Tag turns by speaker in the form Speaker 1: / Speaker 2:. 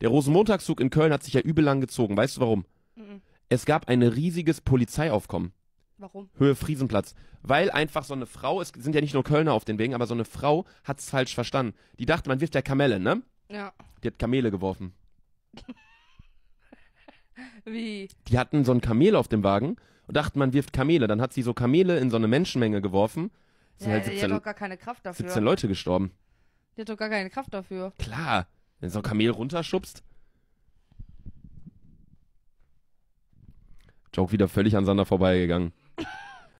Speaker 1: Der Rosenmontagszug in Köln hat sich ja übel lang gezogen. Weißt du warum? Es gab ein riesiges Polizeiaufkommen. Warum? Höhe Friesenplatz. Weil einfach so eine Frau, es sind ja nicht nur Kölner auf den Wegen, aber so eine Frau hat es falsch verstanden. Die dachte, man wirft ja Kamelle, ne? Ja. Die hat Kamele geworfen.
Speaker 2: Wie?
Speaker 1: Die hatten so ein Kamel auf dem Wagen und dachten, man wirft Kamele. Dann hat sie so Kamele in so eine Menschenmenge geworfen. Sind ja, halt die hat doch gar
Speaker 2: keine Kraft dafür. 17 Leute gestorben. Die hat doch gar keine Kraft dafür.
Speaker 1: Klar. Wenn so ein Kamel runterschubst. Joke wieder völlig an Sander vorbeigegangen.